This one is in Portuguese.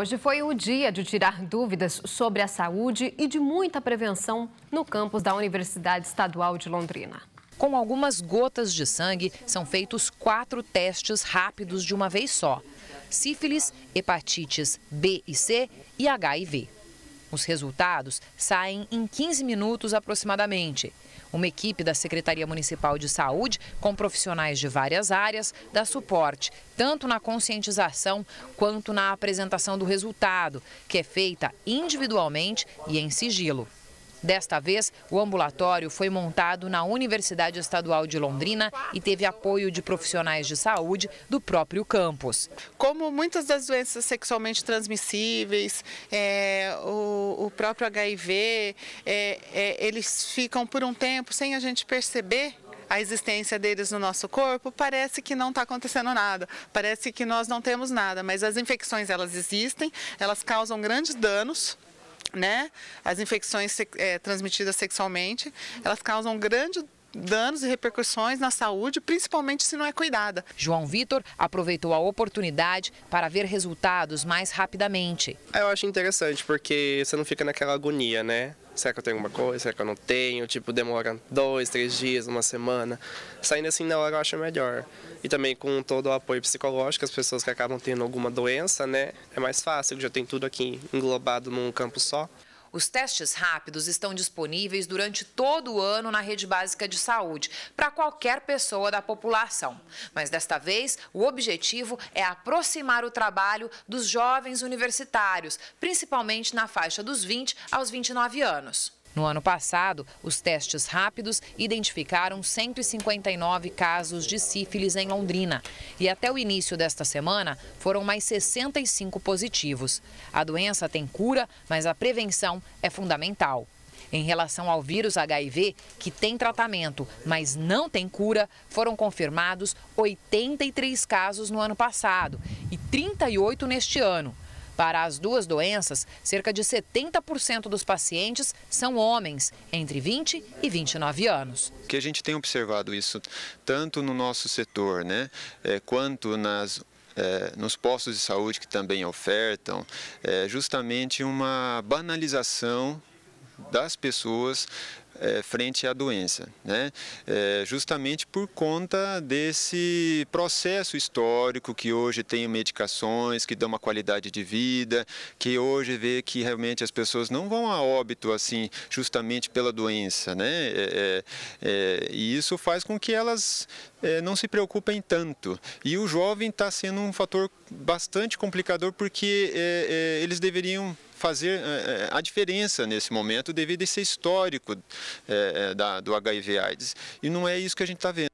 Hoje foi o dia de tirar dúvidas sobre a saúde e de muita prevenção no campus da Universidade Estadual de Londrina. Com algumas gotas de sangue, são feitos quatro testes rápidos de uma vez só: sífilis, hepatites B e C e HIV. Os resultados saem em 15 minutos aproximadamente. Uma equipe da Secretaria Municipal de Saúde, com profissionais de várias áreas, dá suporte, tanto na conscientização quanto na apresentação do resultado, que é feita individualmente e em sigilo. Desta vez, o ambulatório foi montado na Universidade Estadual de Londrina e teve apoio de profissionais de saúde do próprio campus. Como muitas das doenças sexualmente transmissíveis, é, o próprio HIV, é, é, eles ficam por um tempo sem a gente perceber a existência deles no nosso corpo, parece que não está acontecendo nada, parece que nós não temos nada, mas as infecções elas existem, elas causam grandes danos né? As infecções é, transmitidas sexualmente, elas causam grande danos e repercussões na saúde, principalmente se não é cuidada. João Vitor aproveitou a oportunidade para ver resultados mais rapidamente. Eu acho interessante porque você não fica naquela agonia, né? Será que eu tenho alguma coisa? Será que eu não tenho? Tipo, demora dois, três dias, uma semana. Saindo assim na hora eu acho melhor. E também com todo o apoio psicológico, as pessoas que acabam tendo alguma doença, né? É mais fácil, já tem tudo aqui englobado num campo só. Os testes rápidos estão disponíveis durante todo o ano na rede básica de saúde, para qualquer pessoa da população. Mas desta vez, o objetivo é aproximar o trabalho dos jovens universitários, principalmente na faixa dos 20 aos 29 anos. No ano passado, os testes rápidos identificaram 159 casos de sífilis em Londrina e até o início desta semana foram mais 65 positivos. A doença tem cura, mas a prevenção é fundamental. Em relação ao vírus HIV, que tem tratamento, mas não tem cura, foram confirmados 83 casos no ano passado e 38 neste ano. Para as duas doenças, cerca de 70% dos pacientes são homens, entre 20 e 29 anos. Que a gente tem observado isso tanto no nosso setor, né, eh, quanto nas é, nos postos de saúde que também ofertam, é, justamente uma banalização das pessoas é, frente à doença, né? É, justamente por conta desse processo histórico que hoje tem medicações que dão uma qualidade de vida, que hoje vê que realmente as pessoas não vão a óbito assim, justamente pela doença, né? É, é, é e isso faz com que elas é, não se preocupem tanto. E o jovem está sendo um fator bastante complicador porque eles deveriam fazer eh, eh, a diferença nesse momento devido a esse histórico eh, do HIV-AIDS. E não é isso que a gente está vendo.